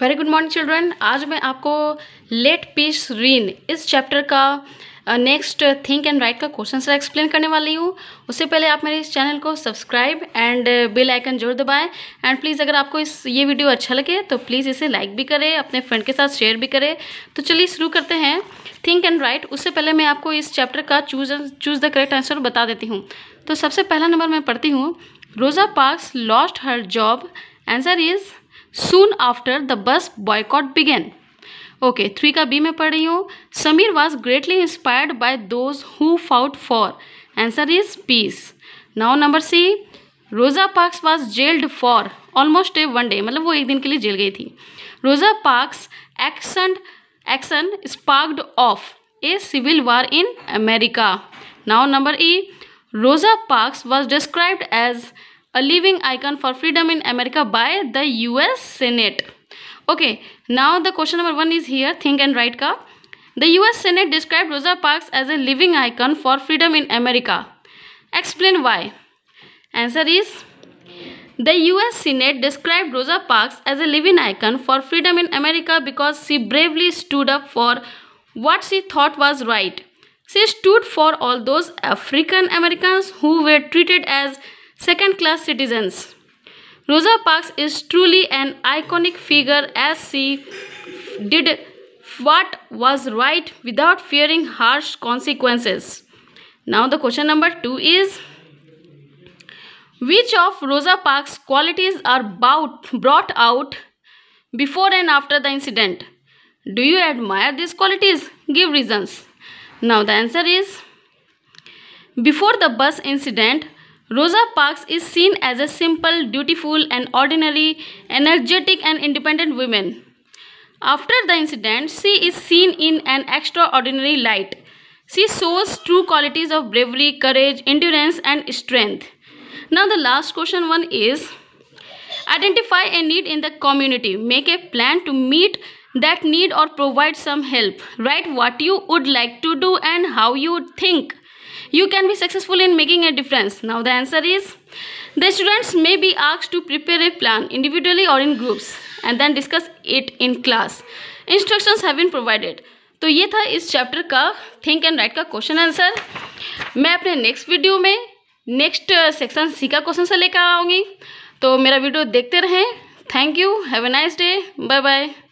Very good morning children आज मैं आपको लेट पीस रीन इस चैप्टर का नेक्स्ट थिंक एंड राइट का क्वेश्चन सर एक्सप्लेन करने वाली हूँ उससे पहले आप मेरे इस चैनल को सब्सक्राइब एंड बेल आइकन जरूर दबाएं एंड प्लीज़ अगर आपको इस ये वीडियो अच्छा लगे तो प्लीज़ इसे लाइक भी करें अपने फ्रेंड के साथ शेयर भी करें तो चलिए शुरू करते हैं थिंक एंड राइट उससे पहले मैं आपको इस चैप्टर का choose choose the correct answer बता देती हूँ तो सबसे पहला नंबर मैं पढ़ती हूँ Rosa Parks lost her job answer is soon after the bus boycott began okay three का बी में पढ़ रही हूँ Sameer was greatly inspired by those who fought for answer is peace now number C Rosa Parks was jailed for almost a one day मतलब वो एक दिन के लिए जेल गई थी Rosa Parks action action sparked off a civil war in America now number E Rosa Parks was described as a living icon for freedom in America by the US Senate. Okay, now the question number one is here think and write ka. The US Senate described Rosa Parks as a living icon for freedom in America. Explain why. Answer is the US Senate described Rosa Parks as a living icon for freedom in America because she bravely stood up for what she thought was right. She stood for all those African Americans who were treated as second class citizens. Rosa Parks is truly an iconic figure as she did what was right without fearing harsh consequences. Now the question number 2 is which of Rosa Parks' qualities are brought out before and after the incident? Do you admire these qualities? Give reasons. Now the answer is before the bus incident, Rosa Parks is seen as a simple, dutiful, and ordinary, energetic, and independent woman. After the incident, she is seen in an extraordinary light. She shows true qualities of bravery, courage, endurance, and strength. Now, the last question one is Identify a need in the community. Make a plan to meet that need or provide some help. Write what you would like to do and how you think you can be successful in making a difference now the answer is the students may be ask to prepare a plan individually और in groups and then discuss it in class instructions have been provided तो ये था इस chapter का think and write का question answer मैं अपने next video में नेक्स्ट सेक्शन सी का क्वेश्चन से लेकर आऊँगी तो मेरा वीडियो देखते रहें thank you have a nice day bye bye